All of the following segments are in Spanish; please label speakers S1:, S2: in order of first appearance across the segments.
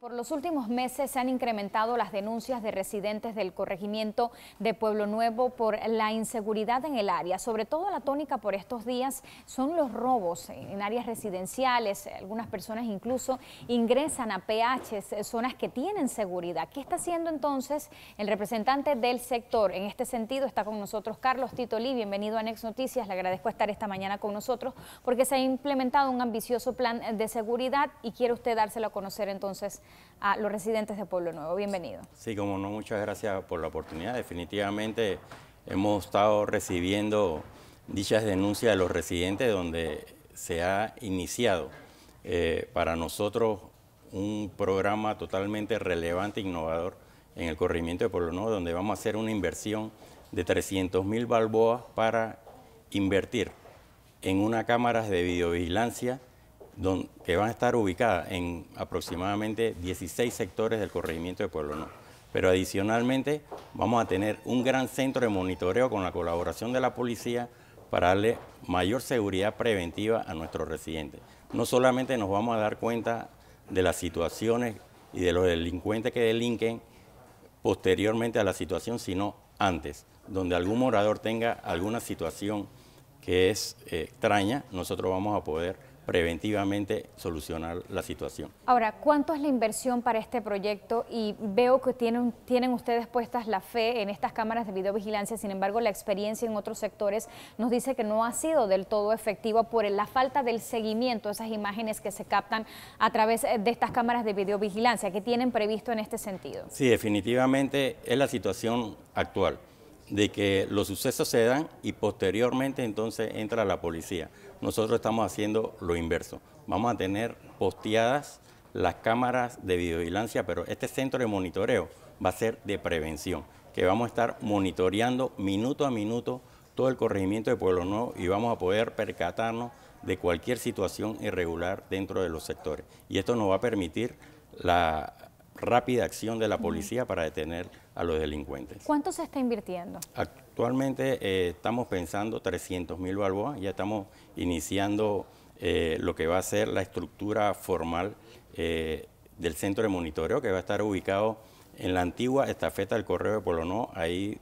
S1: Por los últimos meses se han incrementado las denuncias de residentes del corregimiento de Pueblo Nuevo por la inseguridad en el área. Sobre todo la tónica por estos días son los robos en áreas residenciales. Algunas personas incluso ingresan a PHs, zonas que tienen seguridad. ¿Qué está haciendo entonces el representante del sector? En este sentido está con nosotros Carlos Tito Lí. Bienvenido a Nex Noticias. Le agradezco estar esta mañana con nosotros porque se ha implementado un ambicioso plan de seguridad y quiere usted dárselo a conocer entonces a los residentes de Pueblo Nuevo. Bienvenido.
S2: Sí, como no, muchas gracias por la oportunidad. Definitivamente hemos estado recibiendo dichas denuncias de los residentes donde se ha iniciado eh, para nosotros un programa totalmente relevante e innovador en el corrimiento de Pueblo Nuevo, donde vamos a hacer una inversión de 300 mil balboas para invertir en una cámara de videovigilancia que van a estar ubicadas en aproximadamente 16 sectores del corregimiento de Pueblo No. Pero adicionalmente vamos a tener un gran centro de monitoreo con la colaboración de la policía para darle mayor seguridad preventiva a nuestros residentes. No solamente nos vamos a dar cuenta de las situaciones y de los delincuentes que delinquen posteriormente a la situación, sino antes, donde algún morador tenga alguna situación que es eh, extraña, nosotros vamos a poder preventivamente solucionar la situación.
S1: Ahora, ¿cuánto es la inversión para este proyecto? Y veo que tienen, ustedes puestas la fe en estas cámaras de videovigilancia, sin embargo, la experiencia en otros sectores nos dice que no ha sido del todo efectiva por la falta del seguimiento, de esas imágenes que se captan a través de estas cámaras de videovigilancia. ¿Qué tienen previsto en este sentido? Sí,
S2: definitivamente es la situación actual de que los sucesos se dan y posteriormente entonces entra la policía. Nosotros estamos haciendo lo inverso. Vamos a tener posteadas las cámaras de videovigilancia, pero este centro de monitoreo va a ser de prevención, que vamos a estar monitoreando minuto a minuto todo el corregimiento de Pueblo Nuevo y vamos a poder percatarnos de cualquier situación irregular dentro de los sectores. Y esto nos va a permitir la rápida acción de la policía para detener a los delincuentes.
S1: ¿Cuánto se está invirtiendo?
S2: Actualmente eh, estamos pensando 300 mil balboas, ya estamos iniciando eh, lo que va a ser la estructura formal eh, del centro de monitoreo que va a estar ubicado en la antigua estafeta del Correo de Polonó, ahí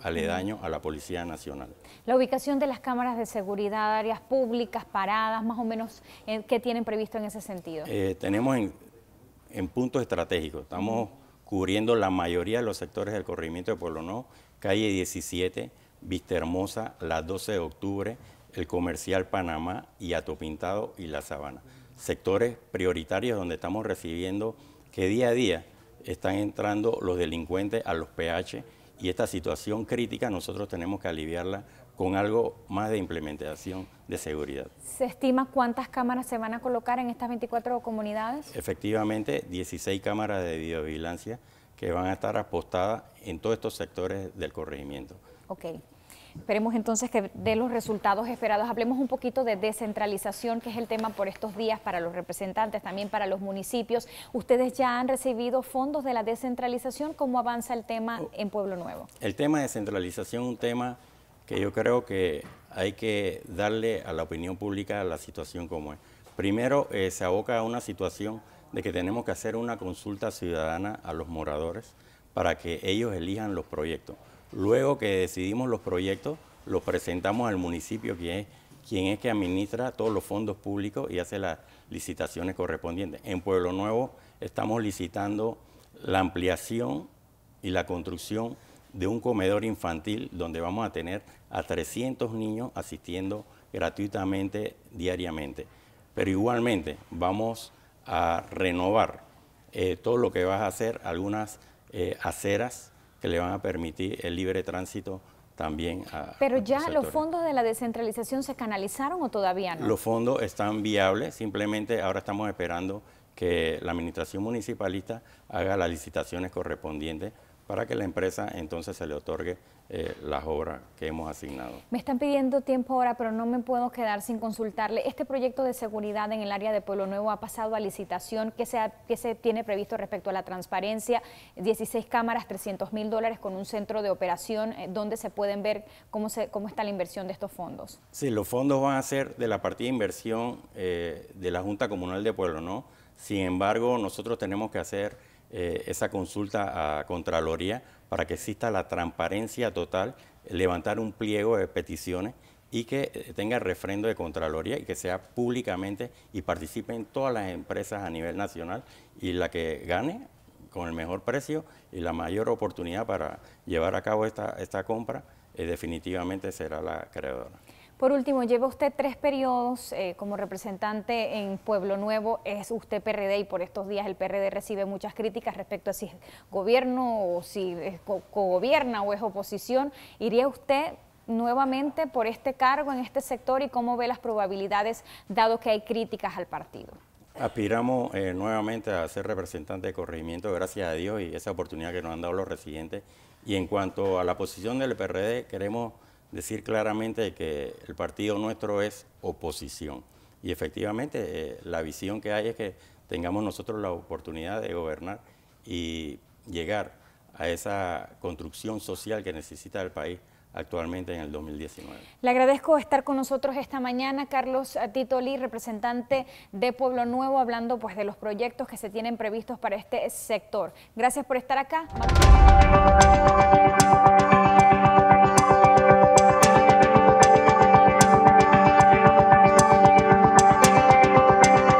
S2: aledaño a la Policía Nacional.
S1: La ubicación de las cámaras de seguridad, áreas públicas, paradas, más o menos, ¿qué tienen previsto en ese sentido?
S2: tenemos en, en puntos estratégicos. Estamos cubriendo la mayoría de los sectores del corrimiento de Pueblo No, calle 17, Vista Hermosa, la 12 de octubre, el Comercial Panamá y Atopintado y La Sabana. Sectores prioritarios donde estamos recibiendo que día a día están entrando los delincuentes a los PH y esta situación crítica nosotros tenemos que aliviarla con algo más de implementación de seguridad.
S1: ¿Se estima cuántas cámaras se van a colocar en estas 24 comunidades?
S2: Efectivamente, 16 cámaras de videovigilancia que van a estar apostadas en todos estos sectores del
S1: corregimiento. Ok. Esperemos entonces que de los resultados esperados. Hablemos un poquito de descentralización, que es el tema por estos días para los representantes, también para los municipios. ¿Ustedes ya han recibido fondos de la descentralización? ¿Cómo avanza el tema oh. en Pueblo Nuevo?
S2: El tema de descentralización es un tema que yo creo que hay que darle a la opinión pública la situación como es. Primero, eh, se aboca a una situación de que tenemos que hacer una consulta ciudadana a los moradores para que ellos elijan los proyectos. Luego que decidimos los proyectos, los presentamos al municipio, que es quien es que administra todos los fondos públicos y hace las licitaciones correspondientes. En Pueblo Nuevo estamos licitando la ampliación y la construcción de un comedor infantil donde vamos a tener a 300 niños asistiendo gratuitamente diariamente. Pero igualmente vamos a renovar eh, todo lo que vas a hacer, algunas eh, aceras que le van a permitir el libre tránsito también a... Pero ya los fondos
S1: de la descentralización se canalizaron o todavía no? Los
S2: fondos están viables, simplemente ahora estamos esperando que la administración municipalista haga las licitaciones correspondientes para que la empresa entonces se le otorgue eh, las obras que hemos asignado.
S1: Me están pidiendo tiempo ahora, pero no me puedo quedar sin consultarle. Este proyecto de seguridad en el área de Pueblo Nuevo ha pasado a licitación. ¿Qué se, tiene previsto respecto a la transparencia? 16 cámaras, 300 mil dólares con un centro de operación eh, donde se pueden ver cómo, se, cómo está la inversión de estos fondos.
S2: Sí, los fondos van a ser de la partida de inversión eh, de la Junta Comunal de Pueblo, ¿no? Sin embargo, nosotros tenemos que hacer eh, esa consulta a Contraloría para que exista la transparencia total, levantar un pliego de peticiones y que eh, tenga refrendo de Contraloría y que sea públicamente y participen todas las empresas a nivel nacional y la que gane con el mejor precio y la mayor oportunidad para llevar a cabo esta, compra eh, definitivamente será la creadora.
S1: Por último, lleva usted tres periodos eh, como representante en Pueblo Nuevo, es usted PRD y por estos días el PRD recibe muchas críticas respecto a si es gobierno o si es co-gobierna o es oposición. ¿Iría usted nuevamente por este cargo en este sector y cómo ve las probabilidades dado que hay críticas al partido?
S2: Aspiramos eh, nuevamente a ser representante de corregimiento, gracias a Dios y esa oportunidad que nos han dado los residentes. Y en cuanto a la posición del PRD, queremos decir claramente que el partido nuestro es oposición. Y efectivamente eh, la visión que hay es que tengamos nosotros la oportunidad de gobernar y llegar a esa construcción social que necesita el país actualmente en el 2019.
S1: Le agradezco estar con nosotros esta mañana, Carlos Titoli, representante de Pueblo Nuevo, hablando pues de los proyectos que se tienen previstos para este sector. Gracias por estar acá.